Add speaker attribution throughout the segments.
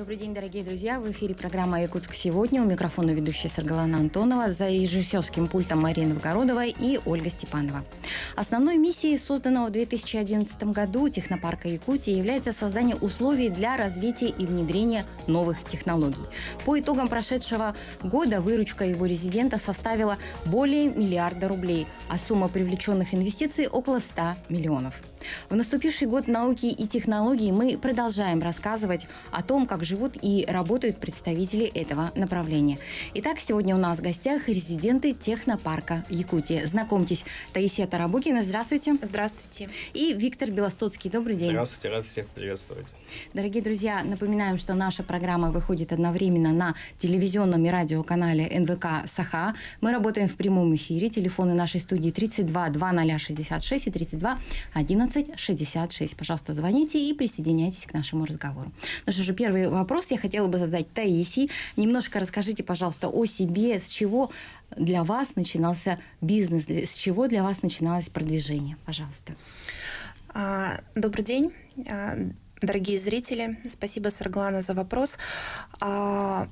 Speaker 1: Добрый день, дорогие друзья. В эфире программа «Якутск сегодня». У микрофона ведущая Саргалана Антонова, за режиссерским пультом Марина Вгородова и Ольга Степанова. Основной миссией созданного в 2011 году технопарка Якутии является создание условий для развития и внедрения новых технологий. По итогам прошедшего года выручка его резидентов составила более миллиарда рублей, а сумма привлеченных инвестиций около 100 миллионов. В наступивший год науки и технологий мы продолжаем рассказывать о том, как живут и работают представители этого направления. Итак, сегодня у нас в гостях резиденты технопарка Якутия. Знакомьтесь, Таисия Тарабукина, здравствуйте. Здравствуйте. И Виктор Белостоцкий, добрый день.
Speaker 2: Здравствуйте, рад всех приветствовать.
Speaker 1: Дорогие друзья, напоминаем, что наша программа выходит одновременно на телевизионном и радиоканале НВК «Саха». Мы работаем в прямом эфире. Телефоны нашей студии 32 2066 и 32 11 11 66. Пожалуйста, звоните и присоединяйтесь к нашему разговору. Ну что же, первый вопрос я хотела бы задать Таисии. Немножко расскажите, пожалуйста, о себе, с чего для вас начинался бизнес, с чего для вас начиналось продвижение. Пожалуйста.
Speaker 3: А, добрый день, а, дорогие зрители. Спасибо, Сарглана, за вопрос. А,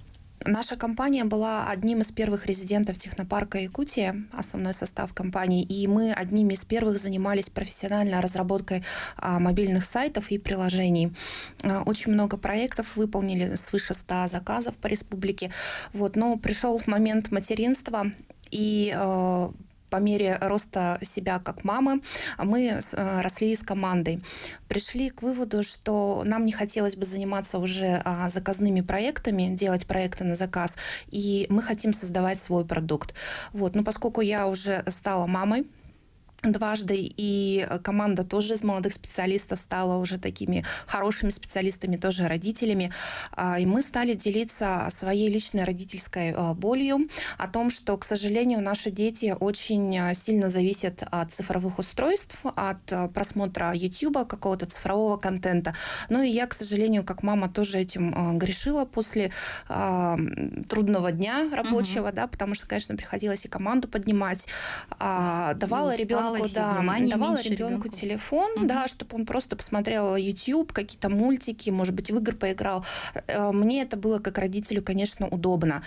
Speaker 3: Наша компания была одним из первых резидентов технопарка Якутия, основной состав компании, и мы одними из первых занимались профессиональной разработкой а, мобильных сайтов и приложений. А, очень много проектов выполнили, свыше 100 заказов по республике. Вот, но пришел момент материнства, и э, по мере роста себя как мамы мы э, росли с командой. Пришли к выводу, что нам не хотелось бы заниматься уже а, заказными проектами, делать проекты на заказ, и мы хотим создавать свой продукт. Вот. Но поскольку я уже стала мамой, дважды, и э, команда тоже из молодых специалистов стала уже такими хорошими специалистами, тоже родителями. А, и мы стали делиться своей личной родительской э, болью, о том, что, к сожалению, наши дети очень э, сильно зависят от цифровых устройств, от просмотра YouTube, какого-то цифрового контента. Ну и я, к сожалению, как мама тоже этим грешила после а, трудного дня рабочего, угу. да, потому что, конечно, приходилось и команду поднимать. А, давала ребенку ребенку, да, давала ребенку, телефон, mm да, чтобы он просто посмотрел YouTube, какие-то мультики, может быть, в игры поиграл. Э, мне это было как родителю, конечно, удобно.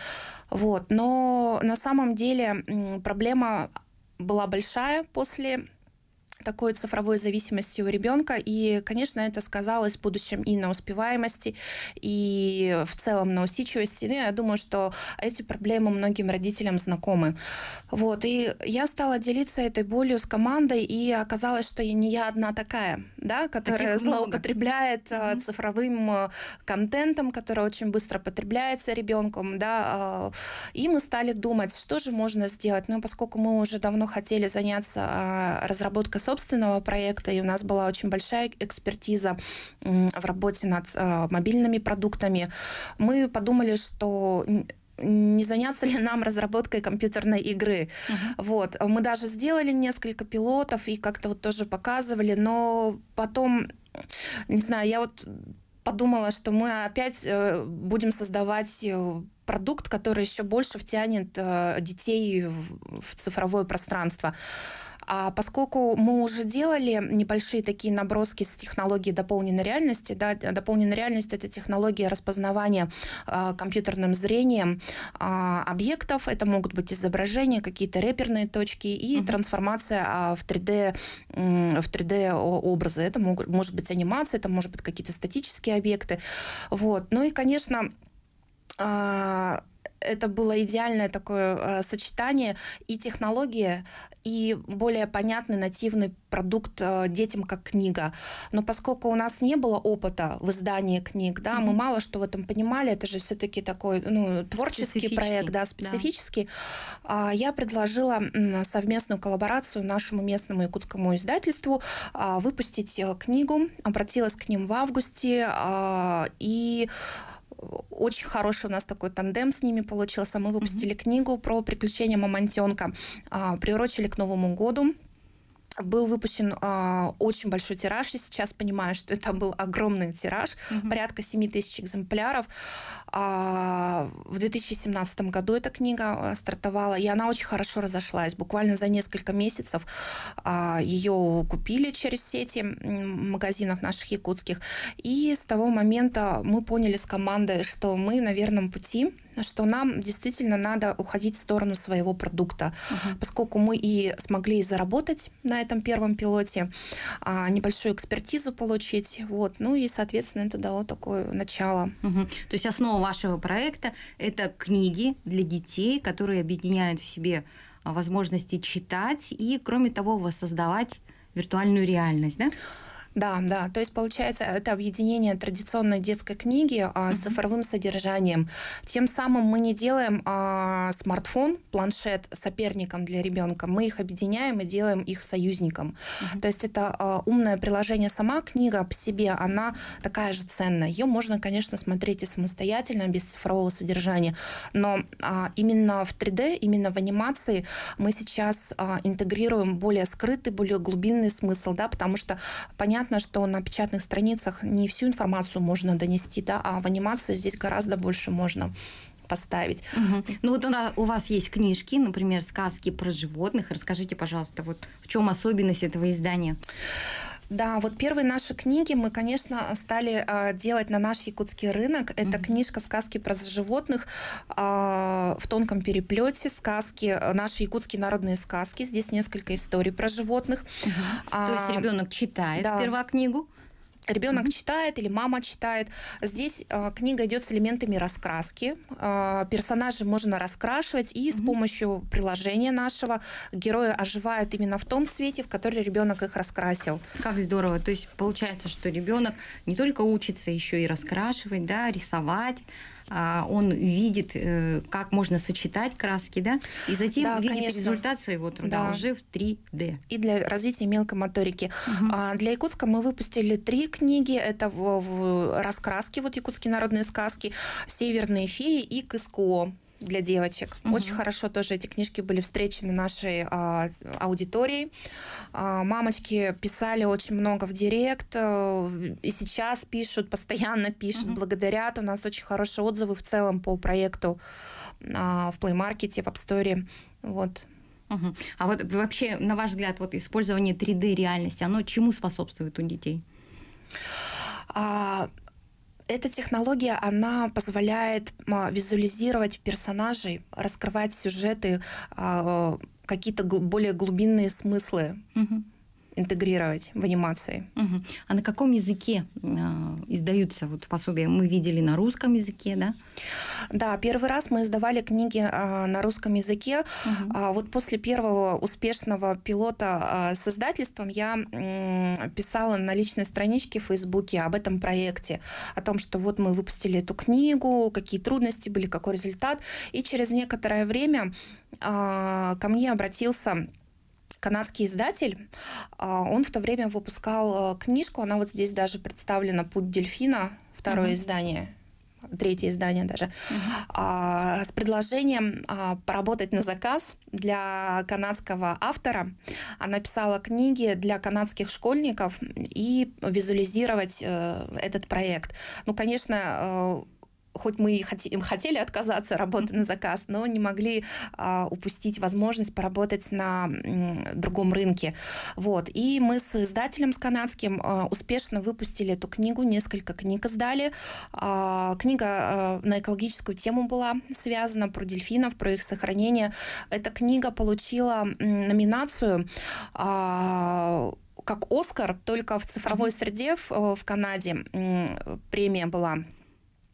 Speaker 3: Вот. Но на самом деле проблема была большая после такой цифровой зависимости у ребенка. И, конечно, это сказалось в будущем и на успеваемости, и в целом на усидчивости. Ну, я думаю, что эти проблемы многим родителям знакомы. Вот. И я стала делиться этой болью с командой, и оказалось, что не я одна такая, да, которая Таких злоупотребляет э, много. цифровым э, контентом, который очень быстро потребляется ребенком, да. Э, и мы стали думать, что же можно сделать. Ну, поскольку мы уже давно хотели заняться разработкой собственного проекта, и у нас была очень большая экспертиза в работе над а, мобильными продуктами. Мы подумали, что не заняться ли нам разработкой компьютерной игры. Uh-huh. Вот. Мы даже сделали несколько пилотов и как-то вот тоже показывали, но потом, не знаю, я вот подумала, что мы опять э, будем создавать э, продукт, который еще больше втянет э, детей в цифровое пространство. А поскольку мы уже делали небольшие такие наброски с технологией дополненной реальности, да, дополненная реальность – это технология распознавания э, компьютерным зрением э, объектов, это могут быть изображения, какие-то реперные точки и угу. трансформация э, в 3D, э, в 3D образы. Это могут, может быть анимация, это может быть какие-то статические объекты. Вот. Ну и, конечно, это было идеальное такое э, сочетание и технологии, и более понятный нативный продукт э, детям как книга. Но поскольку у нас не было опыта в издании книг, да, mm-hmm. мы мало что в этом понимали, это же все-таки такой ну, творческий проект, да, специфический, да. я предложила совместную коллаборацию нашему местному якутскому издательству а, выпустить э, книгу, обратилась к ним в августе, а, и очень хороший у нас такой тандем с ними получился. Мы выпустили mm-hmm. книгу про приключения мамонтенка, а, приурочили к Новому году был выпущен э, очень большой тираж, и сейчас понимаю, что это был огромный тираж, mm-hmm. порядка 7 тысяч экземпляров. Э, в 2017 году эта книга а, стартовала, и она очень хорошо разошлась. Буквально за несколько месяцев э, ее купили через сети магазинов наших якутских. И с того момента мы поняли с командой, что мы на верном пути что нам действительно надо уходить в сторону своего продукта, uh-huh. поскольку мы и смогли заработать на этом первом пилоте, а, небольшую экспертизу получить, вот, ну и, соответственно, это дало такое начало.
Speaker 1: Uh-huh. То есть основа вашего проекта – это книги для детей, которые объединяют в себе а, возможности читать и, кроме того,
Speaker 3: воссоздавать виртуальную реальность, да? Да, да. То есть, получается, это объединение традиционной детской книги а, с цифровым содержанием. Тем самым мы не делаем а, смартфон, планшет соперником для ребенка. Мы их объединяем и делаем их союзником. То есть это а, умное приложение сама книга по себе, она такая же ценная. Ее можно, конечно, смотреть и самостоятельно, без цифрового содержания. Но а, именно в 3D, именно в анимации мы сейчас а, интегрируем более скрытый, более глубинный смысл, да, потому что понятно, понятно, что на печатных страницах не всю информацию можно донести, да, а в анимации здесь гораздо больше можно поставить. Угу. Ну вот у, нас, у вас есть книжки, например, сказки про животных. Расскажите, пожалуйста, вот в чем особенность этого издания? Да, вот первые наши книги мы, конечно, стали а, делать на наш якутский рынок. Это mm книжка «Сказки про животных» а, в тонком переплете, сказки, а, наши якутские народные сказки. Здесь несколько историй про животных. mm А, То есть ребенок читает да. сперва книгу, Ребенок mm-hmm. читает или мама читает. Здесь э, книга идет с элементами раскраски. Э, а, персонажи можно раскрашивать, и mm-hmm. с помощью приложения нашего герои оживают именно в том цвете, в который ребенок их раскрасил. Как здорово! То есть получается, что ребенок не только
Speaker 1: учится еще и раскрашивать, да, рисовать, а, он видит, э, как можно сочетать
Speaker 3: краски, да, и затем да, видит конечно. результат своего труда да. уже в
Speaker 1: 3D.
Speaker 3: И для развития мелкой моторики. Угу. для Якутска мы выпустили три книги. Это в, раскраски, вот якутские народные сказки, «Северные феи» и «КСКО» для девочек. Угу. Очень хорошо тоже эти книжки были встречены нашей а, аудиторией. А, мамочки писали очень много в директ, э, и сейчас пишут, постоянно пишут, угу. благодарят. У нас очень хорошие отзывы в целом по проекту а, в Play Market, в App Store. Вот. Угу. А вот вообще, на ваш взгляд, вот
Speaker 1: использование 3D реальности, оно чему способствует у детей?
Speaker 3: А, эта технология, она позволяет визуализировать персонажей, раскрывать сюжеты, а, э, какие-то более глубинные смыслы. Угу интегрировать в анимации. Угу. А на
Speaker 1: каком языке
Speaker 3: э, издаются вот пособия? Мы видели на русском языке, да? Да, первый раз мы издавали книги э, на русском языке. Угу. А вот после первого успешного пилота э, с издательством я э, писала на личной страничке в Фейсбуке об этом проекте, о том, что вот мы выпустили эту книгу, какие трудности были, какой результат. И через некоторое время э, ко мне обратился канадский издатель. А, он в то время выпускал э, книжку, она вот здесь даже представлена «Путь дельфина», второе mm-hmm. издание третье издание даже, а, с предложением а, поработать на заказ для канадского автора. Она писала книги для канадских школьников и визуализировать э, этот проект. Ну, конечно, э, хоть мы и хотим, хотели отказаться работать на заказ, но не могли а, упустить возможность поработать на другом рынке. Вот. И мы с издателем, с канадским, а, успешно выпустили эту книгу, несколько книг издали. А, книга а, на экологическую тему была связана, про дельфинов, про их сохранение. Эта книга получила номинацию а, как Оскар, только в цифровой mm-hmm. среде в, в Канаде премия была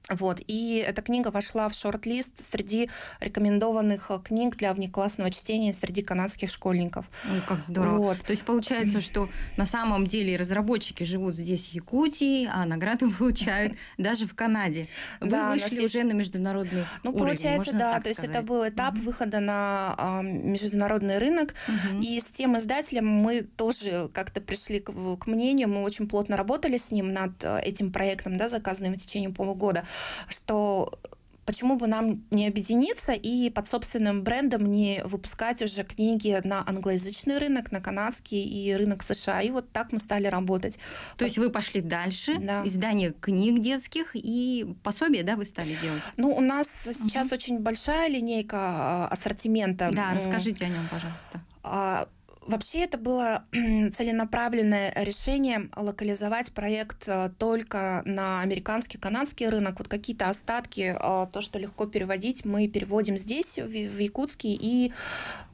Speaker 3: вот. И эта книга вошла в шорт-лист среди рекомендованных э, книг для внеклассного чтения среди канадских школьников. Ой, как здорово. Вот. То есть получается, что на самом деле разработчики живут здесь, в Якутии, а награды получают даже в Канаде. Вы да, вышли есть...
Speaker 1: уже на международный ну, уровень, получается, да. То сказать. есть это
Speaker 3: был этап uh-huh. выхода на э, международный рынок. Uh-huh. И с тем издателем мы тоже как-то пришли к, к мнению, мы очень плотно работали с ним над э, этим проектом, да, заказанным в течение полугода что почему бы нам не объединиться и под собственным брендом не выпускать уже книги на англоязычный рынок, на канадский и рынок США. И вот так мы стали работать. То есть вы пошли дальше, да. издание книг детских и пособия, да, вы стали делать? Ну, у нас сейчас угу. очень большая линейка а, ассортимента. Да, расскажите о нем, пожалуйста. А, Вообще это было целенаправленное решение локализовать проект э, только на американский, канадский рынок. Вот какие-то остатки, э, то, что легко переводить, мы переводим здесь, в Якутске, и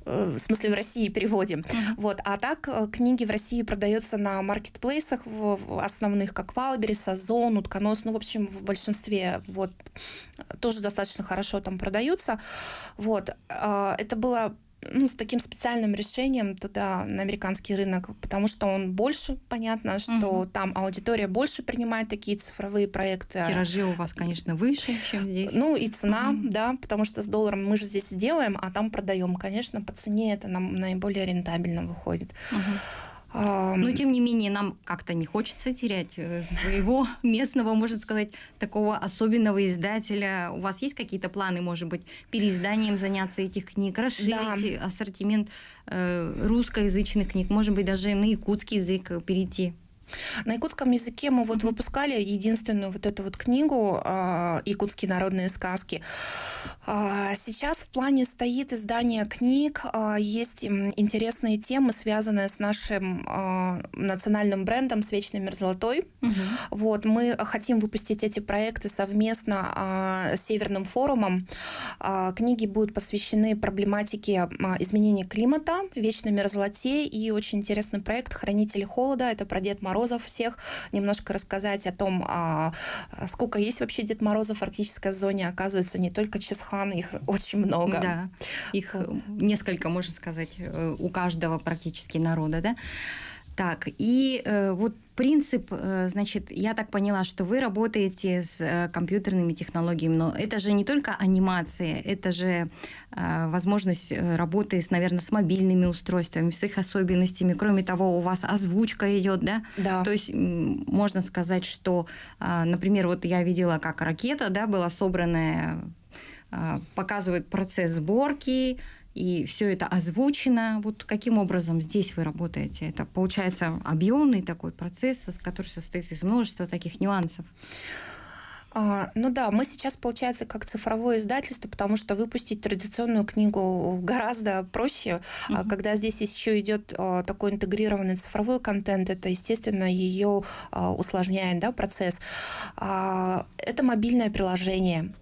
Speaker 3: э, в смысле в России переводим. Mm-hmm. Вот. А так книги в России продаются на маркетплейсах в, основных, как Валберис, Озон, Утконос, ну, в общем, в большинстве вот тоже достаточно хорошо там продаются. Вот. Это было ну, с таким специальным решением туда, на американский рынок, потому что он больше, понятно, что угу. там аудитория больше принимает такие цифровые проекты. Тиражи у вас, конечно, выше, чем здесь. Ну и цена, угу. да, потому что с долларом мы же здесь делаем, а там продаем, конечно, по цене это нам наиболее рентабельно выходит. Угу.
Speaker 1: Но, тем не менее, нам как-то не хочется терять э, своего местного, можно сказать, такого особенного издателя. У вас есть какие-то планы, может быть, переизданием заняться этих книг, расширить да. ассортимент э, русскоязычных книг, может
Speaker 3: быть, даже на якутский язык э, перейти? На якутском языке мы вот выпускали единственную вот эту вот книгу а, «Якутские народные сказки». А, сейчас в плане стоит издание книг. А, есть интересные темы, связанные с нашим национальным брендом «С вечной мерзлотой». Угу. Вот, мы хотим выпустить эти проекты совместно с Северным форумом. Книги будут посвящены проблематике изменения климата, вечной мерзлоте и очень интересный проект «Хранители холода». Это про Дед Мороз Морозов всех, немножко рассказать о том, а, а, сколько есть вообще Дед Морозов в арктической зоне. Оказывается, не только Чесхан, их очень много. Да, их
Speaker 1: несколько, можно сказать, э, у каждого практически народа, да. Так, и э, вот принцип, э, значит, я так поняла, что вы работаете с э, компьютерными технологиями, но это же не только анимация, это же э, возможность э, работы, с, наверное, с мобильными устройствами, с их особенностями. Кроме того, у вас озвучка идет, да? Да. То есть можно сказать, что, э, например, вот я видела, как ракета, да, была собранная а, показывает процесс сборки, и все это озвучено. Вот каким образом здесь вы работаете? Это получается объемный такой процесс, который состоит из множества таких нюансов.
Speaker 3: А, ну да, мы сейчас, получается, как цифровое издательство, потому что выпустить традиционную книгу гораздо проще, угу. а, когда здесь еще идет а, такой интегрированный цифровой контент, это, естественно, ее а, усложняет да, процесс. А, это мобильное приложение.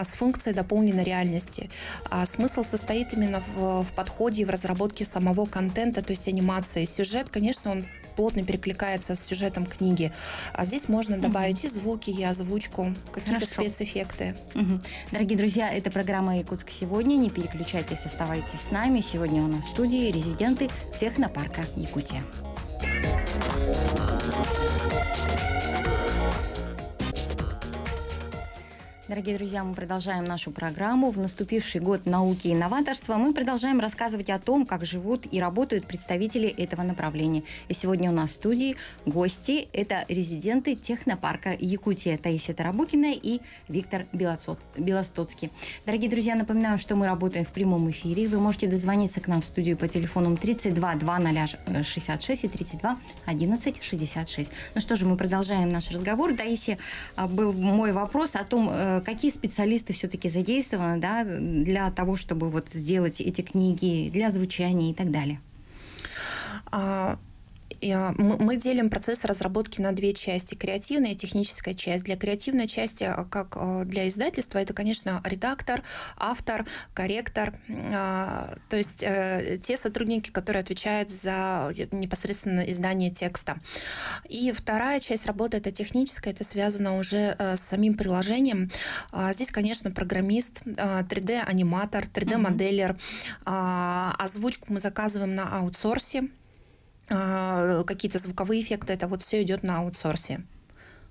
Speaker 3: А с функцией дополненной реальности. А смысл состоит именно в, в подходе и в разработке самого контента, то есть анимации. Сюжет, конечно, он плотно перекликается с сюжетом книги. А здесь можно добавить угу. и звуки, и озвучку, какие-то Хорошо. спецэффекты. Угу. Дорогие друзья, это программа «Якутск сегодня».
Speaker 1: Не переключайтесь, оставайтесь с нами. Сегодня у нас в студии резиденты технопарка Якутия. Дорогие друзья, мы продолжаем нашу программу. В наступивший год науки и новаторства мы продолжаем рассказывать о том, как живут и работают представители этого направления. И сегодня у нас в студии гости. Это резиденты технопарка Якутия Таисия Тарабукина и Виктор Белостоцкий. Дорогие друзья, напоминаю, что мы работаем в прямом эфире. Вы можете дозвониться к нам в студию по телефону 32 2066 и 32 11 66. Ну что же, мы продолжаем наш разговор. Таисия, а, был мой вопрос о том, э, какие специалисты все-таки задействованы да, для
Speaker 3: того, чтобы вот сделать эти книги, для звучания и так далее? А, а, мы делим процесс разработки на две части, креативная и техническая часть. Для креативной части, а, как а, для издательства, это, конечно, редактор, автор, корректор, то есть э, те сотрудники, которые отвечают за э, непосредственно издание текста. И вторая часть работы, это техническая, это связано уже э, с самим приложением. Здесь, конечно, программист, 3D-аниматор, 3D-моделер, озвучку мы заказываем на аутсорсе, а, какие-то звуковые эффекты, это вот все идет на аутсорсе.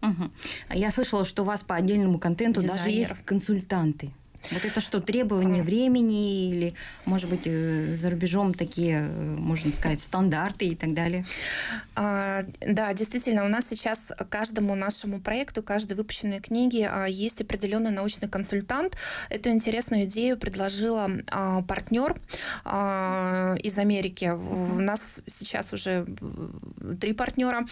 Speaker 3: Угу. Я слышала, что у вас по отдельному контенту Дизайнер. даже есть
Speaker 1: консультанты.
Speaker 3: Вот это что, требование времени или, может быть, э, за рубежом такие, э, можно сказать, стандарты и так далее? А, да, действительно, у нас сейчас каждому нашему проекту, каждой выпущенной книге а, есть определенный научный консультант. Эту интересную идею предложила а, партнер а, из Америки. У нас сейчас уже три партнера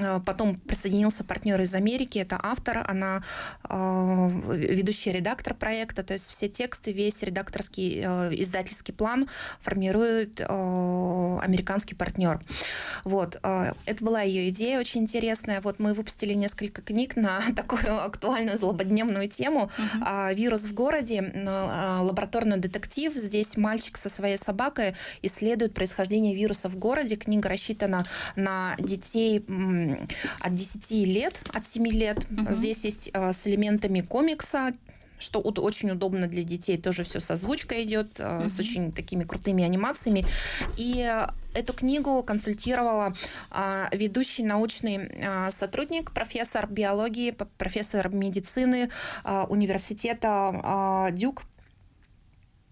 Speaker 3: Э, потом присоединился партнер из Америки, это автор, она э, ведущий редактор проекта, то есть все тексты, весь редакторский э, издательский план формирует э, американский партнер. Вот, э, это была ее идея очень интересная. Вот мы выпустили несколько книг на такую актуальную злободневную тему mm-hmm. э, «Вирус в городе», э, лабораторный детектив. Здесь мальчик со своей собакой исследует происхождение вируса в городе. Книга рассчитана на детей от 10 лет, от 7 лет. Угу. Здесь есть а, с элементами комикса, что очень удобно для детей, тоже все со озвучкой идет, mm-hmm. А, с очень такими крутыми анимациями. И эту книгу консультировала а, ведущий научный а, сотрудник, профессор биологии, профессор медицины а, университета а, Дюк.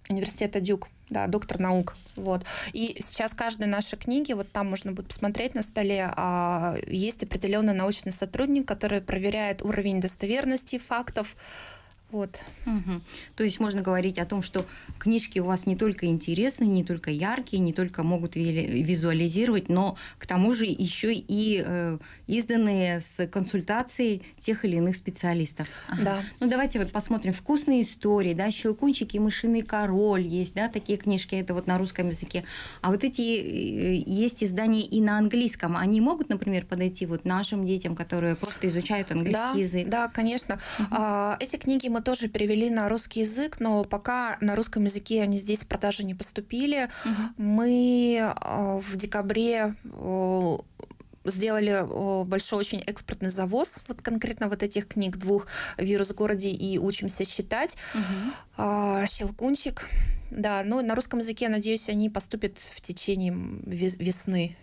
Speaker 3: Университета Дюк да, доктор наук. Вот. И сейчас каждой нашей книги, вот там можно будет посмотреть на столе, а, есть определенный научный сотрудник, который проверяет уровень достоверности фактов, вот. Угу. То есть можно говорить о том,
Speaker 1: что книжки у вас не только интересные, не только яркие, не только могут визуализировать, но к тому же еще и э, изданные с консультацией тех или иных специалистов. Да. Ага. Ну давайте вот посмотрим вкусные истории, да, щелкунчики, мышиный король есть, да, такие книжки это вот на русском языке. А вот эти э, есть издания и на английском. Они могут, например, подойти вот нашим детям, которые просто изучают английский да, язык.
Speaker 3: Да, конечно. Угу. Эти книги мы тоже перевели на русский язык, но пока на русском языке они здесь в продажу не поступили. Угу. Мы э, в декабре э, сделали э, большой очень экспортный завоз вот конкретно вот этих книг двух «Вирус в городе» и «Учимся считать». Угу. «Щелкунчик». Да, ну на русском языке, надеюсь, они поступят в течение весны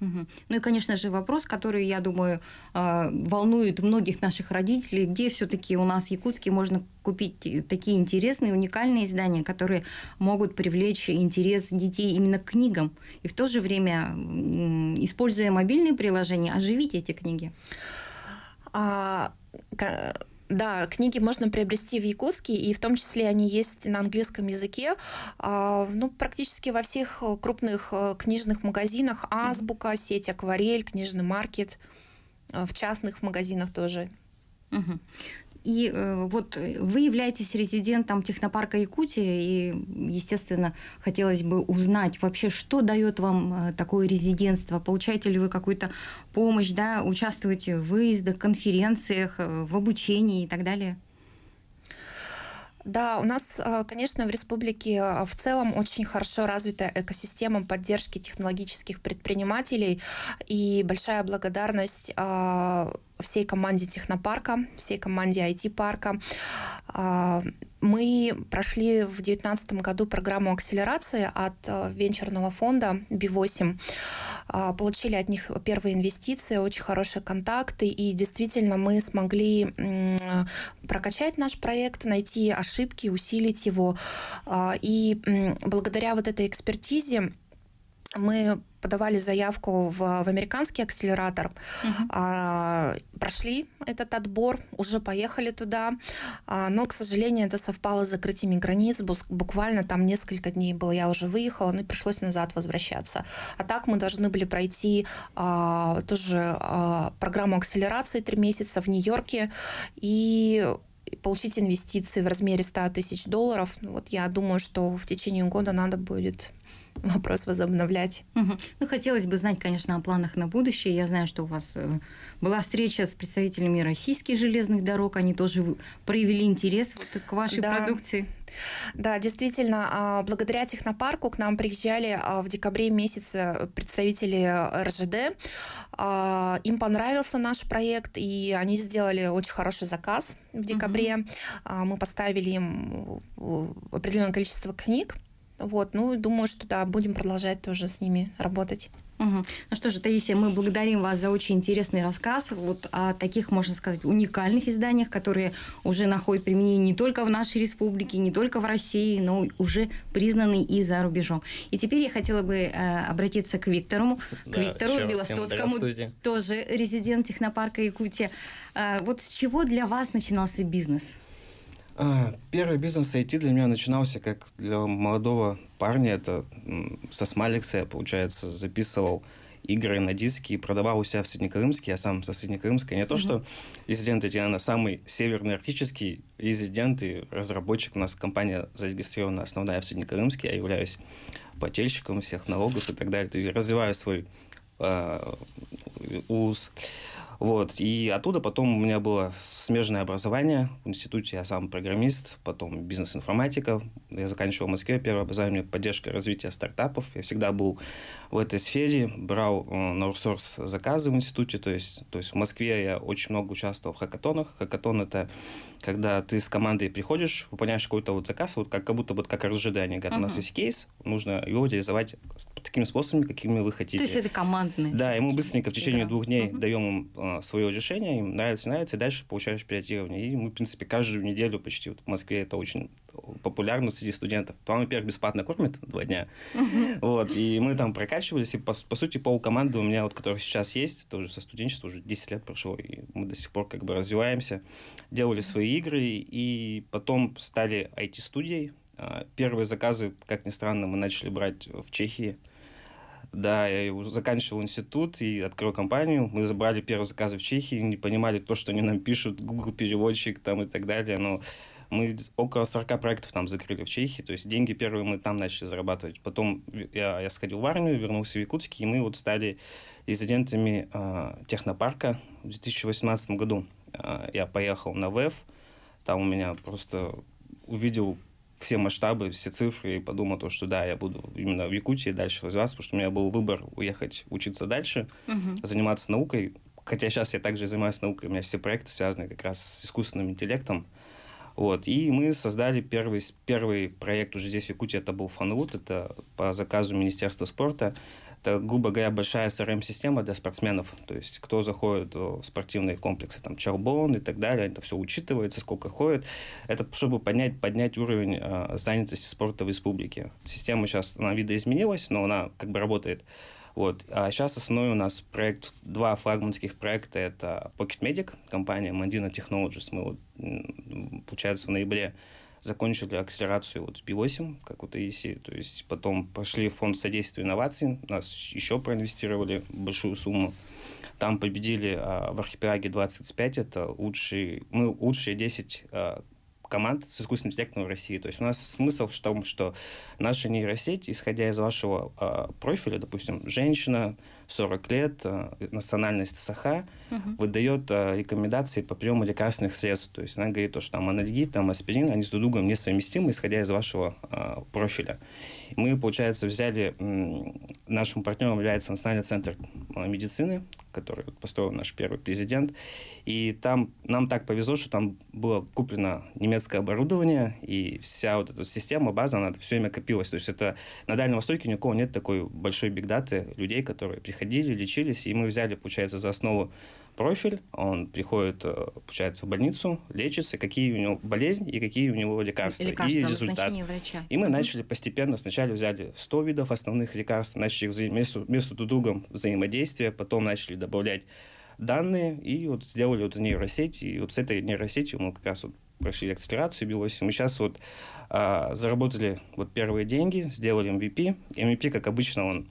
Speaker 1: ну и, конечно же, вопрос, который, я думаю, э, волнует многих наших родителей, где все-таки у нас в Якутске можно купить такие интересные, уникальные издания, которые могут привлечь интерес детей именно к книгам, и в то же время,
Speaker 3: используя мобильные приложения, оживить эти книги. А, да, книги можно приобрести в Якутске, и в том числе они есть на английском языке. А, ну, практически во всех э, крупных э, книжных магазинах Азбука, сеть Акварель, книжный маркет, э, в частных магазинах тоже.
Speaker 1: Угу. И э, вот э, вы являетесь резидентом технопарка Якутия, и, естественно, хотелось бы узнать вообще, что дает вам э, такое резидентство? Получаете ли вы какую-то помощь, да, участвуете в выездах, конференциях,
Speaker 3: в обучении и так далее? Да, у нас, э, конечно, в республике э, в целом очень хорошо развита экосистема поддержки технологических предпринимателей и большая благодарность э, всей команде технопарка, всей команде IT-парка мы прошли в 2019 году программу акселерации от э, венчурного фонда B8. А, получили от них первые инвестиции, очень хорошие контакты. И действительно мы смогли прокачать наш проект, найти ошибки, усилить его. А, и благодаря вот этой экспертизе мы подавали заявку в, в американский акселератор, uh а, прошли этот отбор, уже поехали туда, а, но, к сожалению, это совпало с закрытиями границ, буквально там несколько дней было, я уже выехала, но ну пришлось назад возвращаться. А так мы должны были пройти а, тоже а, программу акселерации три месяца в Нью-Йорке, и получить инвестиции в размере 100 тысяч долларов. Ну вот я думаю, что в течение года надо будет вопрос возобновлять. Угу. Ну, хотелось
Speaker 1: бы знать, конечно, о планах на будущее. Я знаю, что у вас э, была встреча с представителями российских
Speaker 3: железных дорог. Они тоже проявили интерес вот к вашей да. продукции. Да, действительно, а, благодаря технопарку к нам приезжали а, в декабре месяце представители э, РЖД. А, им понравился наш проект, и они сделали очень хороший заказ в декабре. Угу. Мы поставили им э, определенное количество книг вот, ну, думаю, что да, будем продолжать тоже с ними работать. Угу. Ну что же, Таисия, мы благодарим вас за очень интересный рассказ вот о таких, можно сказать,
Speaker 1: уникальных изданиях, которые уже находят применение не только в нашей республике, не только в России, но уже признаны и за рубежом. И теперь я хотела бы э, обратиться к Виктору, да, к Виктору Белостоцкому, тоже резидент технопарка Якутия. Э, вот с чего для вас начинался бизнес?
Speaker 2: А, первый бизнес IT для меня начинался как для молодого парня. Это со Смаликса я, получается, записывал игры на диски и продавал у себя в Среднекрымске. Я сам со Среднекрымска. Не то, mm-hmm. что резидент Татьяна самый северный арктический резидент и разработчик. У нас компания зарегистрирована основная в Среднекрымске. Я являюсь плательщиком всех налогов и так далее. И развиваю свой э, а, УЗ. Вот, и оттуда потом у меня было смежное образование в институте, я сам программист, потом бизнес-информатика, я заканчивал в Москве, первое образование – поддержка развития стартапов, я всегда был в этой сфере, брал э, на аутсорс заказы в институте, то есть, то есть в Москве я очень много участвовал в хакатонах, хакатон – это когда ты с командой приходишь, выполняешь какой-то вот заказ, вот как, как будто вот как РЖД, они говорят, у нас есть кейс, нужно его реализовать такими способами, какими вы хотите. То есть это
Speaker 1: командный.
Speaker 2: Да, и мы быстренько в течение игра. двух дней uh-huh. даем им э, Э, свое решение, им нравится, нравится, и дальше получаешь пилотирование. И мы, в принципе, каждую неделю почти, вот в Москве это очень популярно среди студентов. Там, во-первых, бесплатно кормят два дня, вот, и мы там прокачивались, и, по, по сути, полкоманды у меня, вот, которая сейчас есть, тоже со студенчества уже 10 лет прошло, и мы до сих пор как бы развиваемся, делали свои игры, и потом стали IT-студией. А, первые заказы, как ни странно, мы начали брать в Чехии, да, я заканчивал институт и открыл компанию. Мы забрали первые заказы в Чехии, не понимали то, что они нам пишут, Google переводчик там и так далее. Но мы около 40 проектов там закрыли в Чехии, то есть деньги первые мы там начали зарабатывать. Потом я, я сходил в армию, вернулся в Якутск, и мы вот стали резидентами э, технопарка в 2018 году. Э, я поехал на ВЭФ, там у меня просто увидел все масштабы, все цифры и подумал то, что да, я буду именно в Якутии дальше развиваться, потому что у меня был выбор уехать учиться дальше, угу. заниматься наукой. Хотя сейчас я также занимаюсь наукой, у меня все проекты связаны как раз с искусственным интеллектом. Вот. И мы создали первый, первый проект уже здесь в Якутии, это был Фанрут, это по заказу Министерства спорта. Это, грубо говоря, большая CRM-система для спортсменов. То есть, кто заходит в спортивные комплексы, там, Чарбон и так далее, это все учитывается, сколько ходит. Это чтобы поднять, поднять уровень э, занятости спорта в республике. Система сейчас, она видоизменилась, но она как бы работает. Вот. А сейчас основной у нас проект, два флагманских проекта, это Pocket Medic, компания Mandina Technologies. Мы, вот, получается, в ноябре закончили акселерацию вот в B8, как у ТИСи, то есть потом пошли в фонд содействия инноваций, нас еще проинвестировали большую сумму. Там победили а, в архипелаге 25, это ну, лучшие, мы лучшие 10 а, команд с искусственным интеллектом в России. То есть у нас смысл в том, что наша нейросеть, исходя из вашего э, профиля, допустим, женщина, 40 лет, э, национальность саха, угу. выдает э, рекомендации по приему лекарственных средств. То есть она говорит, то, что там анальгит, там аспирин, они с дудугом несовместимы, исходя из вашего э, профиля. Мы, получается, взяли, нашим партнером является Национальный центр э, медицины, который построил наш первый президент. И там нам так повезло, что там было куплено немецкое оборудование, и вся вот эта система, база, она все время копилась. То есть это на Дальнем Востоке ни у кого нет такой большой бигдаты людей, которые приходят ходили, лечились, и мы взяли, получается, за основу профиль, он приходит, э, получается, в больницу, лечится, какие у него болезни и какие у него лекарства, лекарства и результат. Врача. И мы угу. начали постепенно, сначала взяли 100 видов основных лекарств, начали между, между другом взаимодействие, потом начали добавлять данные, и вот сделали вот нейросеть, и вот с этой нейросетью мы как раз вот прошли акселерацию B8. Мы сейчас вот а, заработали вот первые деньги, сделали MVP. Эм MVP, эм как обычно, он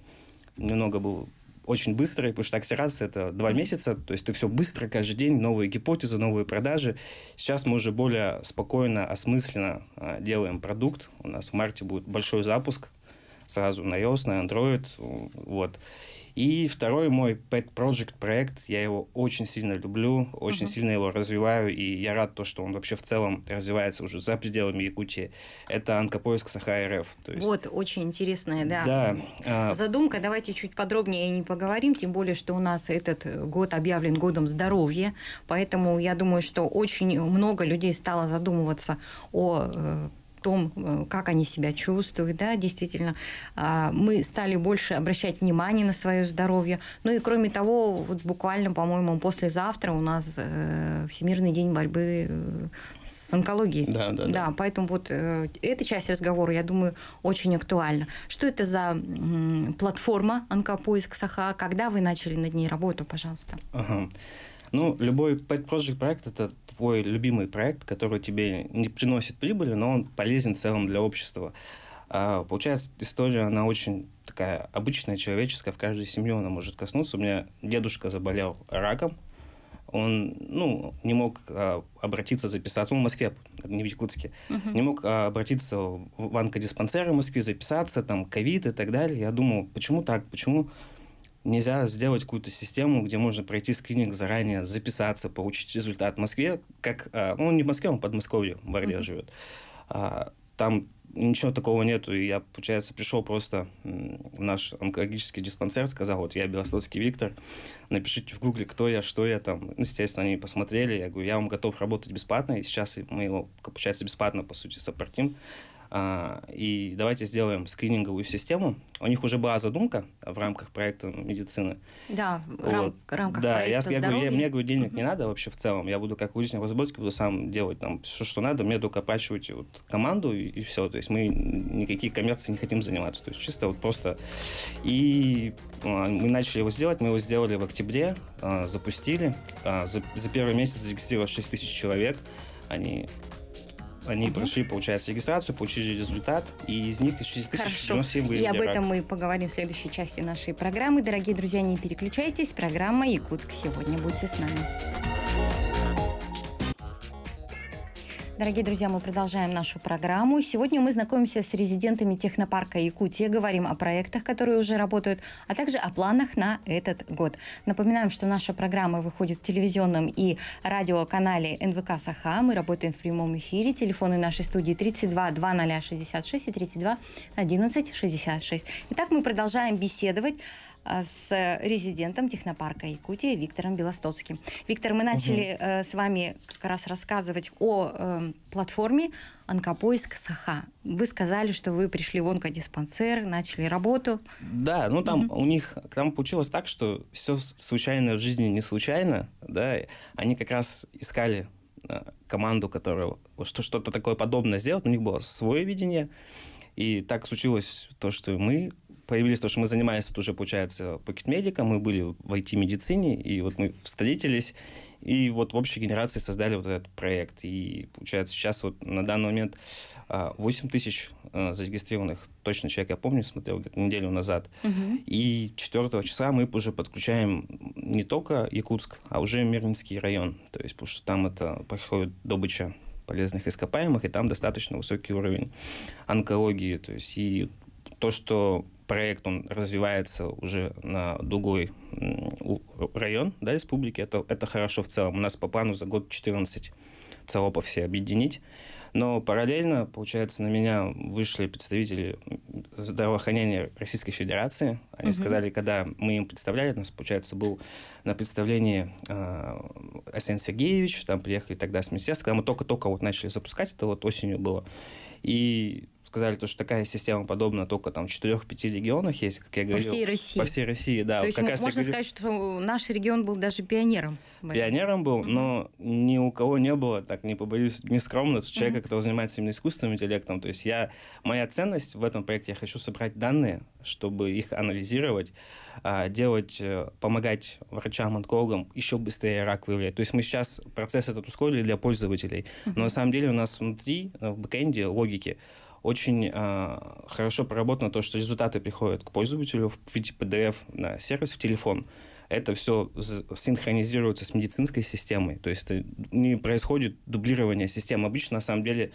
Speaker 2: немного был очень быстрые, потому что акселерация это два месяца, то есть ты все быстро, каждый день, новые гипотезы, новые продажи. Сейчас мы уже более спокойно, осмысленно э, делаем продукт. У нас в марте будет большой запуск сразу на iOS, на Android, вот. И второй мой pet project проект, я его очень сильно люблю, очень uh-huh. сильно его развиваю, и я рад то, что он вообще в целом развивается уже за пределами Якутии. Это Анкопоиск Саха РФ. есть... Вот,
Speaker 1: очень интересная, да. да а Задумка, давайте чуть подробнее и не поговорим, тем более, что у нас этот год объявлен годом здоровья, поэтому я думаю, что очень много людей стало задумываться о э, том, э, как они себя чувствуют, да, действительно, а, мы стали больше обращать внимание на свое здоровье. Ну и кроме того, вот буквально, по-моему, послезавтра у нас э, Всемирный день борьбы э, с онкологией. Да, да, да. да поэтому вот эта часть разговора, я думаю, очень актуальна. Что это за платформа «Онкопоиск Саха»? Когда вы начали над ней работу, пожалуйста? Ага.
Speaker 2: Ну, любой pet project проект — это твой любимый проект, который тебе не приносит прибыли, но он полезен в целом для общества. А, получается, история, она очень такая обычная, человеческая, в каждой семье она может коснуться. У меня дедушка заболел раком, он ну, не мог а, обратиться, записаться, он в Москве, не в Якутске, uh-huh. не мог а, обратиться в онкодиспансеры в Москве, записаться, там, ковид и так далее. Я думал, почему так, почему нельзя сделать какую-то систему, где можно пройти скрининг заранее, записаться, получить результат. В Москве, как, а, ну, он не в Москве, он а в Подмосковье, в Орле mm-hmm. живет. А, там ничего такого нету. И я, получается, пришел просто в наш онкологический диспансер, сказал, вот я белостовский Виктор, напишите в гугле, кто я, что я там. Ну, естественно, они посмотрели, я говорю, я вам готов работать бесплатно, и сейчас мы его, получается, бесплатно, по сути, сопортим. А, и давайте сделаем скрининговую систему. У них уже была задумка в рамках проекта медицины.
Speaker 1: Да, в рам- рамках да, проекта я, я, говорю, я, мне
Speaker 2: говорю, денег uh-huh. не надо вообще в целом. Я буду как художник разработки, буду сам делать там все, что надо. Мне только оплачивать вот, команду и, и все. То есть мы никакие коммерции не хотим заниматься. То есть чисто вот просто... И а, мы начали его сделать. Мы его сделали в октябре, а, запустили. За, за первый месяц зарегистрировалось 6 тысяч человек. Они они угу. прошли, получается, регистрацию, получили результат, и из них 6097 выявили Хорошо, и об этом рак.
Speaker 1: мы поговорим в следующей части нашей программы. Дорогие друзья, не переключайтесь, программа «Якутск сегодня». Будьте с нами. Дорогие друзья, мы продолжаем нашу программу. Сегодня мы знакомимся с резидентами технопарка Якутии, говорим о проектах, которые уже работают, а также о планах на этот год. Напоминаем, что наша программа выходит в телевизионном и радиоканале НВК Саха. Мы работаем в прямом эфире. Телефоны нашей студии 32 2066 и 32 11 66. Итак, мы продолжаем беседовать Э, с резидентом технопарка Якутии Виктором Белостоцким. Виктор, мы начали угу. с вами как раз рассказывать о э, платформе «Онкопоиск Саха». Вы сказали, что вы пришли в онкодиспансер, начали работу.
Speaker 2: Да, ну там угу. у них, к нам получилось так, что все случайно в жизни не случайно, да, они как раз искали команду, которая что что-то такое подобное сделать, у них было свое видение, и так случилось то, что мы появились, то, что мы занимались тут уже, получается, пакет-медика, мы были в IT-медицине, и вот мы встретились, и вот в общей генерации создали вот этот проект. И, получается, сейчас вот на данный момент 8 а, тысяч а, зарегистрированных, точно человек, я помню, смотрел где-то неделю назад. Угу. И 4 числа мы уже подключаем не только Якутск, а уже Мирнинский район. То есть, потому что там это происходит добыча полезных ископаемых, и там достаточно высокий уровень онкологии. То есть, и то, что проект, он развивается уже на другой район да, республики. Это, это хорошо в целом. У нас по плану за год 14 ЦОПов все объединить. Но параллельно, получается, на меня вышли представители здравоохранения Российской Федерации. Они угу. сказали, когда мы им представляли, у нас, получается, был на представлении э, а, Асен Сергеевич, там приехали тогда с министерства, когда мы только-только вот начали запускать, это вот осенью было. И сказали, то, что такая система подобна только там в 4-5 регионах есть, как я говорил. По всей России. По всей России, да. То есть как можно раз сказать,
Speaker 1: что наш регион был даже пионером. Пионером
Speaker 2: был, mm-hmm. но ни у кого не было, так не побоюсь, не скромно, человека, mm-hmm. который занимается именно искусственным интеллектом. То есть я, моя ценность в этом проекте, я хочу собрать данные, чтобы их анализировать, а, делать, э, помогать врачам, онкологам еще быстрее рак выявлять. То есть мы сейчас процесс этот ускорили для пользователей, mm-hmm. но на самом деле у нас внутри, э, в бэкэнде логики, очень э, хорошо проработано то, что результаты приходят к пользователю в виде PDF на сервис в телефон. Это все синхронизируется с медицинской системой, то есть э, не происходит дублирование систем. Обычно, на самом деле,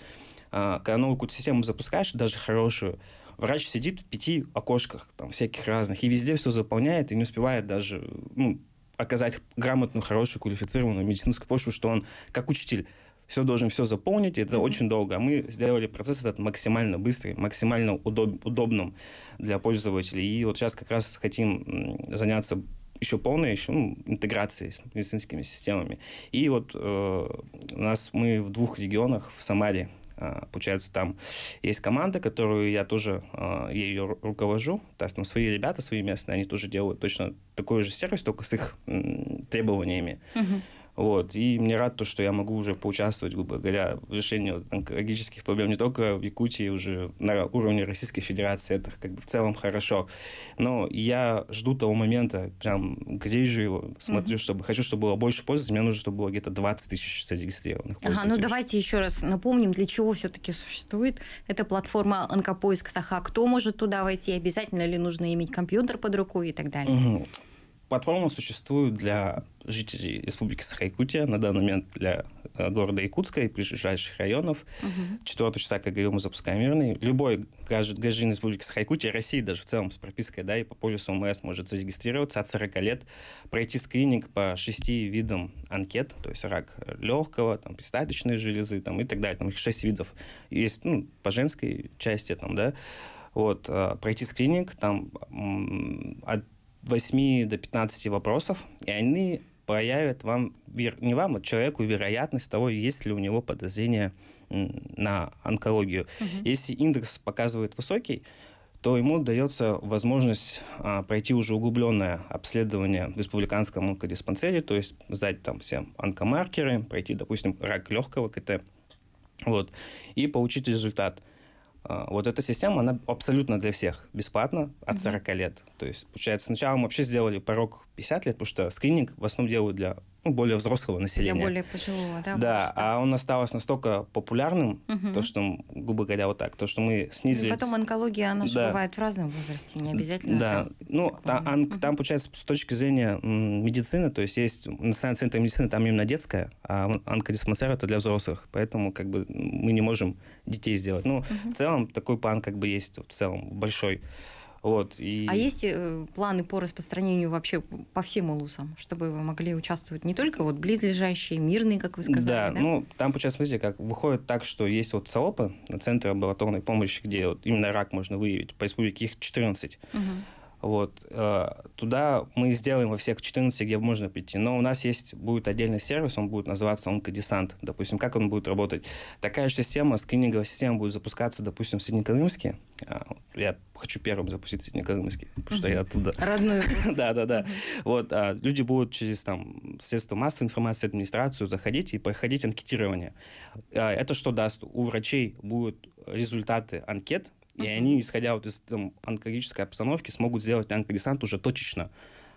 Speaker 2: э, когда новую какую-то систему запускаешь, даже хорошую, врач сидит в пяти окошках там всяких разных, и везде все заполняет, и не успевает даже ну, оказать грамотную, хорошую, квалифицированную медицинскую помощь, что он, как учитель, все должен все заполнить, это mm-hmm. очень долго. А мы сделали процесс этот максимально быстрый, максимально удоб- удобным для пользователей. И вот сейчас как раз хотим заняться еще полной еще ну, интеграции с медицинскими системами. И вот э, у нас мы в двух регионах, в Самаре, э, получается, там есть команда, которую я тоже э, ее руковожу. То есть там свои ребята, свои местные, они тоже делают точно такой же сервис, только с их э, требованиями. Uh-huh. Вот. И мне рад то, что я могу уже поучаствовать, грубо говоря, в решении вот, онкологических проблем не только в Якутии, уже на уровне Российской Федерации. Это как бы в целом хорошо. Но я жду того момента, прям грежу его, смотрю, угу. чтобы хочу, чтобы было больше пользователей. Мне нужно, чтобы было где-то 20 тысяч зарегистрированных Ага,
Speaker 1: ну давайте еще раз напомним, для чего все-таки существует эта платформа онкопоиск Саха. Кто может туда войти? Обязательно ли нужно иметь компьютер под рукой и так далее? Угу.
Speaker 2: Платформа существует для жителей Республики Саха-Якутия, на данный момент для э, города Якутска и ближайших районов. Угу. 4 числа, как говорил, мы запускаем мирный. Любой гражданин Республики Саха-Якутия, России даже в целом с пропиской, да, и по полюсу МС может зарегистрироваться от 40 лет, пройти скрининг по шести видам анкет, то есть рак легкого, там, предстаточной железы, там, и так далее. Там их шесть видов. Есть, ну, по женской части, там, да, вот, э, пройти скрининг, там, от 8 до 15 вопросов, и они проявит вам, не вам, а человеку вероятность того, есть ли у него подозрение на онкологию. Угу. Если индекс показывает высокий, то ему дается возможность а, пройти уже углубленное обследование в республиканском онкодиспансере, то есть сдать там все онкомаркеры, пройти, допустим, рак легкого КТ, вот, и получить результат. А, вот эта система, она абсолютно для всех, бесплатно, от 40 лет. То есть, получается, сначала мы вообще сделали порог 50 лет, потому что скрининг в основном делают для ну, более взрослого населения. Для более
Speaker 1: пожилого, да? Да,
Speaker 2: а он остался настолько популярным, угу. то, что, грубо говоря, вот так, то, что мы снизили... И потом
Speaker 1: онкология, она да. бывает в разном возрасте, не обязательно. Да, там,
Speaker 2: ну, там, он, угу. там, получается, с точки зрения медицины, то есть есть Национальный центр медицины, там именно детская, а онкодиспансер это для взрослых, поэтому как бы мы не можем детей сделать. Ну, угу. в целом такой план как бы есть в целом большой. Вот, и... А есть
Speaker 1: э, планы по распространению вообще по всем улусам, чтобы вы могли участвовать не только вот близлежащие, мирные, как вы сказали? Да, да? ну
Speaker 2: там сейчас, смотрите, как выходит так, что есть вот ЦОПы, Центр амбулаторной помощи, где вот именно рак можно выявить, по республике их 14. Угу. Вот. Э, туда мы сделаем во всех 14, где можно прийти. Но у нас есть, будет отдельный сервис, он будет называться онкодесант. Допустим, как он будет работать? Такая же система, скрининговая система будет запускаться, допустим, в Среднеколымске. А, я хочу первым запустить Среднеколымске, потому что я оттуда. Родной. Да-да-да. Вот. А, люди будут через там средства массовой информации, администрацию заходить и проходить анкетирование. А, это что даст? У врачей будут результаты анкет, и они, исходя вот из там, онкологической обстановки, смогут сделать онкодесант уже точечно.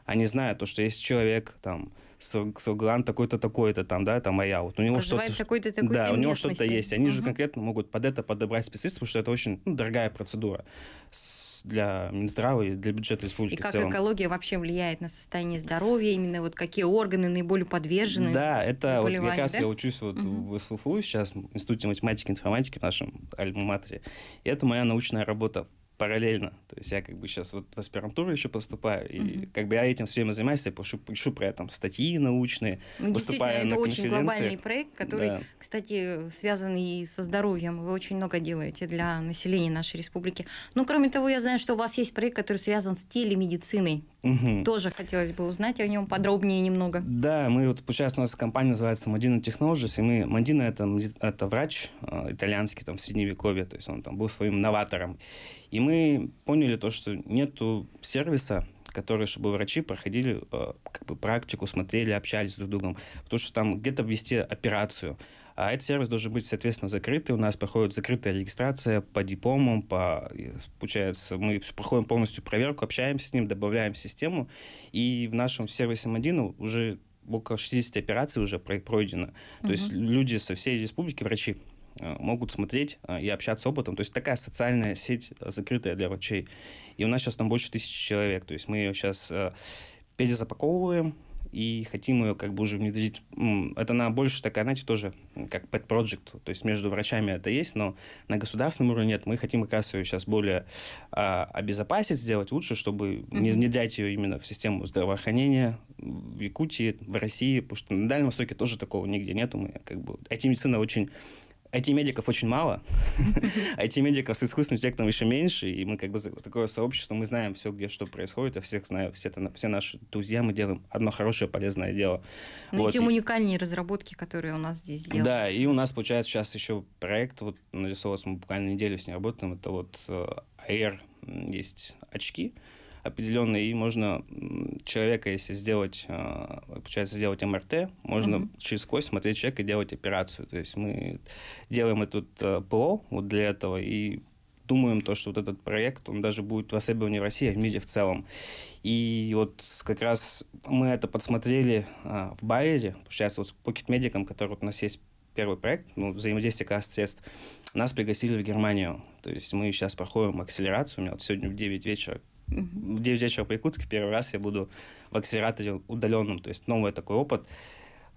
Speaker 2: Они знают то, что есть человек там с, с углан такой-то, такой-то, там, да, там, а я вот. У него что-то... такой-то, такой Да, у него что-то есть. Они угу. же конкретно могут под это подобрать специалистов, потому что это очень ну, дорогая процедура. С для Минздрава и для бюджета республики. И как экология
Speaker 1: вообще влияет на состояние здоровья, именно вот какие органы наиболее подвержены? Да,
Speaker 2: это вот как раз да? я учусь вот угу. в СФУ сейчас, в Институте математики и информатики в нашем альма-матере. И это моя научная работа параллельно. То есть я как бы сейчас вот в аспирантуру еще поступаю, и mm как бы я этим все время занимаюсь, я пишу, пишу про это статьи научные, ну, выступаю на это очень глобальный проект, который, да.
Speaker 1: кстати, связан и со здоровьем. Вы очень много делаете для населения нашей республики. Ну, кроме того, я знаю, что у вас есть проект, который связан с телемедициной.
Speaker 2: Угу. Тоже
Speaker 1: хотелось бы узнать о нем
Speaker 2: подробнее немного. Да, мы вот сейчас у нас компания называется Modina Technologies, и мы Мадина это это врач а, итальянский там в средневековье, то есть он там был своим новатором, и мы поняли то, что нету сервиса, который чтобы врачи проходили а, как бы практику, смотрели, общались друг с другом. Потому что там где-то ввести операцию, а этот сервис должен быть, соответственно, закрытый. У нас проходит закрытая регистрация по дипломам, по... получается, мы проходим полностью проверку, общаемся с ним, добавляем в систему. И в нашем сервисе Мадина уже около 60 операций уже пройдено. Угу. То есть люди со всей республики, врачи, э, могут смотреть э, и общаться опытом. То есть такая социальная сеть э, закрытая для врачей. И у нас сейчас там больше тысячи человек. То есть мы ее сейчас перезапаковываем, и хотим ее как бы уже внедрить. Это она больше такая, знаете, тоже как pet project, то есть между врачами это есть, но на государственном уровне нет. Мы хотим как раз ее сейчас более а, обезопасить, сделать лучше, чтобы mm-hmm. внедрять ее именно в систему здравоохранения в Якутии, в России, потому что на Дальнем Востоке тоже такого нигде нету. Мы как бы эти медицина очень IT-медиков очень мало, IT-медиков с искусственным интеллектом еще меньше, и мы как бы такое сообщество, мы знаем все, где что происходит, я а всех знаю, все, это, все наши друзья, мы делаем одно хорошее, полезное дело. Ну, вот. эти
Speaker 1: уникальные разработки, которые у нас здесь делают.
Speaker 2: Да, и у нас, получается, сейчас еще проект, вот нарисовался, мы буквально неделю с ней работаем, это вот AR, э, есть очки, определенный, и можно человека, если сделать, а, получается, сделать МРТ, можно mm-hmm. через кость смотреть человека и делать операцию. То есть мы делаем этот э, ПО вот для этого, и думаем, то, что вот этот проект, он даже будет востребован не в России, а в мире в целом. И вот как раз мы это подсмотрели а, в Байере, получается, вот с покет-медиком, который вот у нас есть первый проект, ну, взаимодействие как средств, нас пригласили в Германию. То есть мы сейчас проходим акселерацию. У меня вот сегодня в 9 вечера в 9 вечера по Якутске первый раз я буду в акселераторе удаленном, то есть новый такой опыт.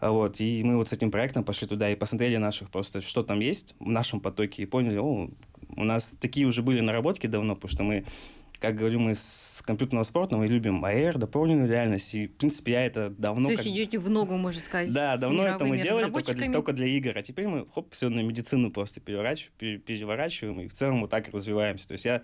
Speaker 2: А вот, и мы вот с этим проектом пошли туда и посмотрели наших просто, что там есть в нашем потоке, и поняли, о, у нас такие уже были наработки давно, потому что мы, как говорю, мы с компьютерного спорта, мы любим AR, дополненную реальность, и, в принципе, я это давно... То есть как...
Speaker 1: идете в ногу, можно сказать, Да, давно это мы делали только для, только
Speaker 2: для игр, а теперь мы, хоп, все на медицину просто переворачиваем, переворачиваем и в целом вот так развиваемся. То есть я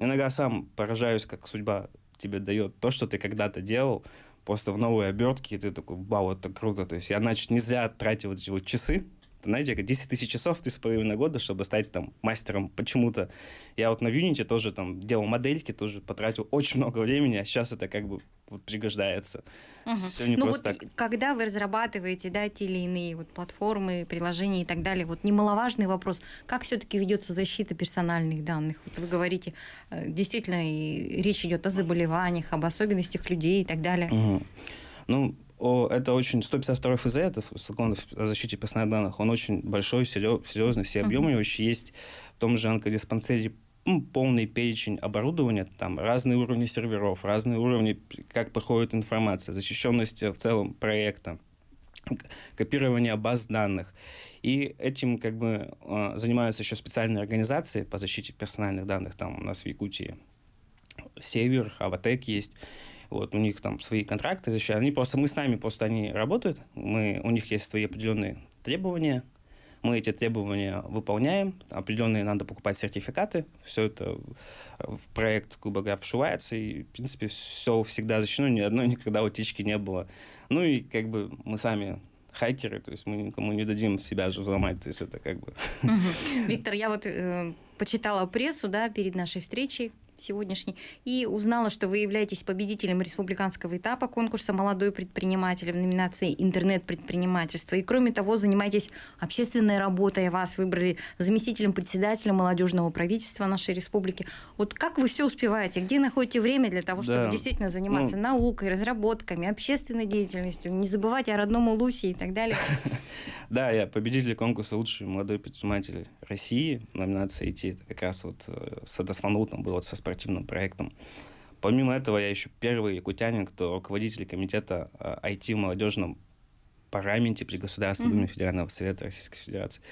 Speaker 2: Иногда сам поражаюсь, как судьба тебе дает то, что ты когда-то делал, просто в новой обертке, и ты такой, вау, это круто. То есть я, значит, нельзя тратить вот эти вот часы знаете, 10 тысяч часов, 3,5 года, чтобы стать там мастером почему-то. Я вот на Unity тоже там делал модельки, тоже потратил очень много времени, а сейчас это как бы вот пригождается. Угу. Все не ну просто вот так.
Speaker 1: когда вы разрабатываете, да, те или иные вот платформы, приложения и так далее, вот немаловажный вопрос, как все-таки ведется защита персональных данных? Вот вы говорите, э, действительно, и речь идет о заболеваниях, об особенностях людей и так далее. Угу.
Speaker 2: Ну, о, это очень 152 ФЗ, это закон о защите персональных данных, он очень большой, серьезный, все объемы uh-huh. у него еще есть в том же онкодиспансере ну, полный перечень оборудования, там разные уровни серверов, разные уровни, как проходит информация, защищенность в целом проекта, копирование баз данных. И этим как бы а, занимаются еще специальные организации по защите персональных данных, там у нас в Якутии Север, Аватек есть. Вот, у них там свои контракты, защищают. Они просто, мы с нами просто они работают, мы, у них есть свои определенные требования, мы эти требования выполняем, определенные надо покупать сертификаты, все это э, в проект, грубо говоря, вшивается, и, в принципе, все всегда защищено, ни одной никогда утечки не было. Ну и как бы мы сами хакеры, то есть мы никому не дадим себя же взломать, то есть это как бы...
Speaker 1: Виктор, я вот э, почитала прессу, да, перед нашей встречей, сегодняшний, и узнала, что вы являетесь победителем республиканского этапа конкурса «Молодой предприниматель» в номинации «Интернет-предпринимательство». И, кроме того, занимаетесь общественной работой. Вас выбрали заместителем председателя молодежного правительства нашей республики. Вот как вы все успеваете? Где находите время для того, чтобы да. действительно заниматься ну, наукой, разработками, общественной деятельностью? Не забывать о родном Улусе и так далее.
Speaker 2: Да, я победитель конкурса «Лучший молодой предприниматель России» номинации IT. Это как раз вот э, с Адасманутом вот со спортивным проектом. Помимо этого, я еще первый якутянин, кто руководитель комитета IT э, в молодежном парламенте при Государственном mm-hmm. Федерального Совета Российской Федерации.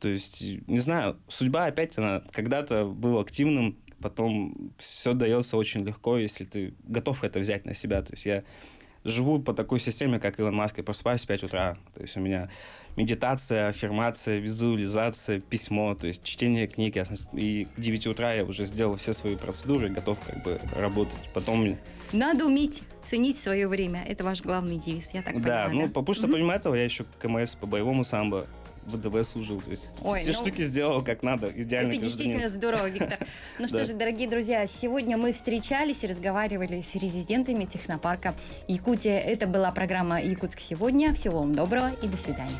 Speaker 2: То есть, не знаю, судьба опять, она когда-то была активным, потом все дается очень легко, если ты готов это взять на себя. То есть я живу по такой системе, как Илон Маск, я просыпаюсь в 5 утра. То есть у меня медитация, аффирмация, визуализация, письмо, то есть чтение книги. И к 9 утра я уже сделал все свои процедуры, готов как бы работать. Потом...
Speaker 1: Надо уметь ценить свое время. Это ваш главный девиз, я так понимаю. Ну, да, ну,
Speaker 2: Папуш, что помимо этого, я еще КМС по боевому самбо ВДВ служил, То есть Ой, все ну, штуки сделал как надо, идеально. Это действительно день. здорово,
Speaker 1: Виктор. Ну что же, дорогие друзья, сегодня мы встречались и разговаривали с резидентами технопарка Якутия. Это была программа «Якутск сегодня». Всего вам доброго и до свидания.